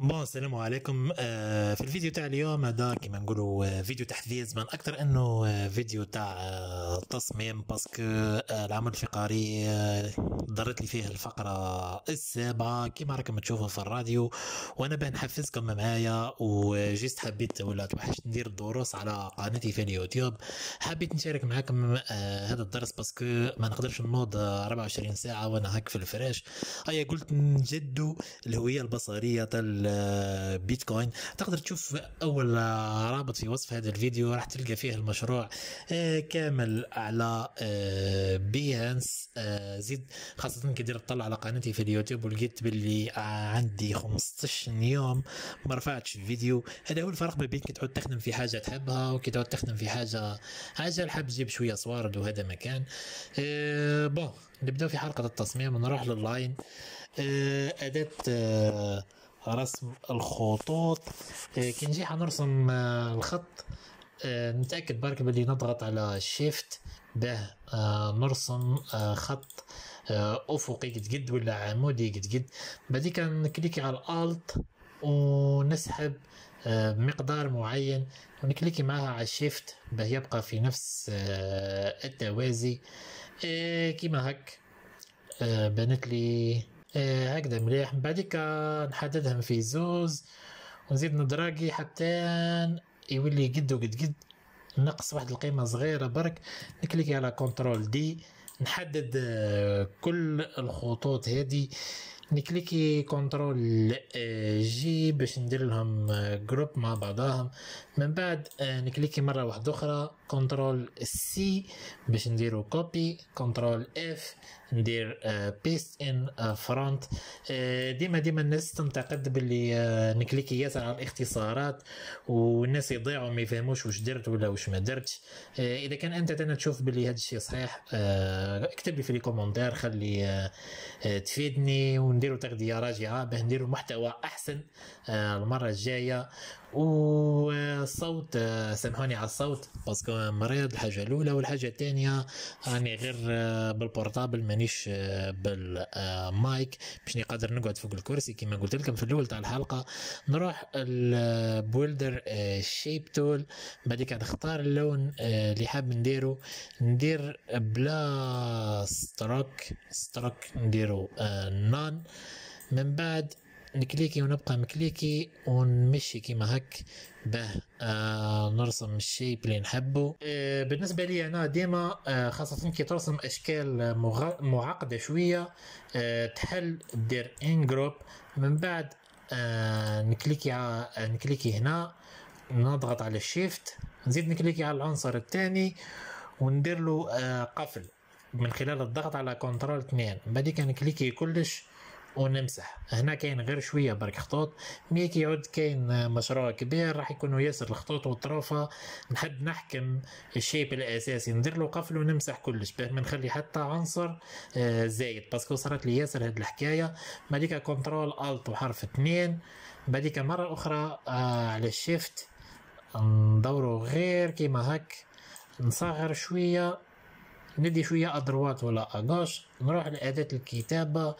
بون السلام عليكم آه، في الفيديو تاع اليوم هذا كيما نقولوا آه، فيديو تحفيز من اكثر انه آه، فيديو تاع تصميم باسكو العمل الفقري ضرت لي فيه الفقره السابعه كيما راكم تشوفوا في الراديو وانا باه نحفزكم معايا وجيست حبيت ولا توحشت ندير الدروس على قناتي في اليوتيوب حبيت نشارك معاكم هذا الدرس باسكو ما نقدرش نوض 24 ساعه وانا هك في الفراش هيا قلت نجدوا الهويه البصريه تاع البيتكوين تقدر تشوف اول رابط في وصف هذا الفيديو راح تلقى فيه المشروع آه، كامل على بيهانس آه، آه، زيد خاصه كي تطلع على قناتي في اليوتيوب ولقيت باللي عندي 15 يوم ما رفعتش فيديو هذا هو الفرق ما بين كي تعود تخدم في حاجه تحبها وكي تعود تخدم في حاجه حاجة الحب تجيب شويه صوارد وهذا مكان بون نبداو في حلقه التصميم نروح لللاين اداه رسم الخطوط آه، كي نجي حنرسم آه، الخط آه، نتاكد برك بلي نضغط على شيفت باه نرسم خط افقي قد قد ولا عمودي قد قد بعديك نكليكي على الالت ونسحب مقدار معين ونكليكي معها على الشيفت باه يبقى في نفس التوازي كيما هك بنت لي إيه هكذا مليح من بعديك نحددهم في زوز ونزيد ندراجي حتى يولي قد وقد قد نقص واحد القيمه صغيره برك نكليكي على كنترول دي نحدد آه، كل الخطوط هذه نكليكي كنترول آه، جي باش ندير لهم آه، جروب مع بعضهم من بعد نكليكي مره واحده اخرى كنترول سي باش نديرو كوبي كنترول اف ندير بيست ان فرونت ديما ديما الناس تنتقد باللي آه، نكليكي ياسر على الاختصارات والناس يضيعوا ما يفهموش واش درت ولا واش ما درتش آه، اذا كان انت تانا تشوف باللي هذا الشيء صحيح آه، اكتب لي في لي كومونتير خلي تفيدني ونديروا تغذيه راجعه باه نديروا محتوى احسن المره الجايه والصوت سامحوني على الصوت باسكو مريض الحاجه الاولى والحاجه الثانيه راني غير بالبورتابل من مانيش آه، بالمايك آه، باش نقدر نقعد فوق الكرسي كما قلت لكم في الاول تاع الحلقه نروح البولدر شيب تول بعد كده نختار اللون آه، اللي حاب نديرو ندير بلا ستروك ستروك نديرو نان من بعد نكليكي ونبقى مكليكي ونمشي كيما هك باه آه نرسم الشيء اللي نحبه آه بالنسبه لي انا ديما آه خاصه كي ترسم اشكال مغ... معقده شويه آه تحل دير ان جروب من بعد آه نكليكي ع... نكليكي هنا نضغط على الشيفت نزيد نكليكي على العنصر الثاني وندير له آه قفل من خلال الضغط على كنترول 2 بعد كان كليكي كلش ونمسح هنا كاين غير شويه برك خطوط مي كي يعود كاين مشروع كبير راح يكونوا ياسر الخطوط والطرافه نحب نحكم الشيب الاساسي ندير له قفل ونمسح كلش باه ما نخلي حتى عنصر آه، زايد باسكو صارت لي ياسر هاد الحكايه مليكا كنترول الت وحرف اثنين بعديك مره اخرى آه، على الشيفت ندورو غير كيما هك نصغر شويه ندي شوية أدروات ولا اناش نروح لأداة الكتابة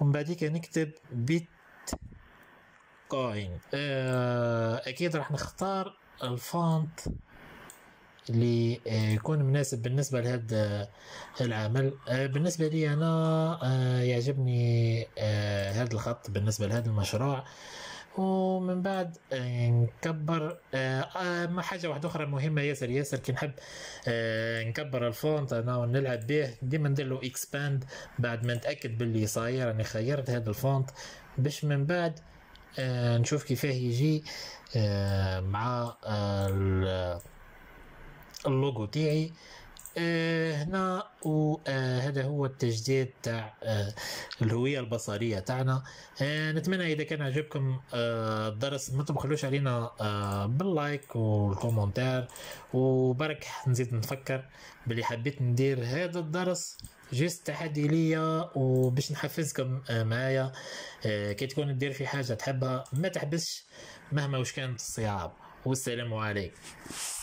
ومن بعديك نكتب بيت كوين آه، أكيد راح نختار الفونت اللي آه، يكون مناسب بالنسبة لهذا آه، العمل بالنسبة لي أنا يعجبني هذا الخط بالنسبة لهذا المشروع ومن بعد آه، نكبر آه، آه، ما حاجه واحده اخرى مهمه ياسر ياسر كي نحب نكبر الفونت انا ونلعب به ديما ندير له اكسباند بعد ما نتاكد باللي صاير راني خيرت هذا الفونت باش من بعد نشوف كيفاه يجي مع اللوجو تاعي آه، هنا وهذا آه، هو التجديد تاع آه، الهويه البصريه تاعنا نتمنى اذا كان عجبكم الدرس ما تبخلوش علينا باللايك والكومنتار وبرك نزيد نفكر بلي حبيت ندير هذا الدرس جست تحدي ليا وباش نحفزكم معايا كي تكون دير في حاجه تحبها ما تحبسش مهما وش كانت الصعاب والسلام عليكم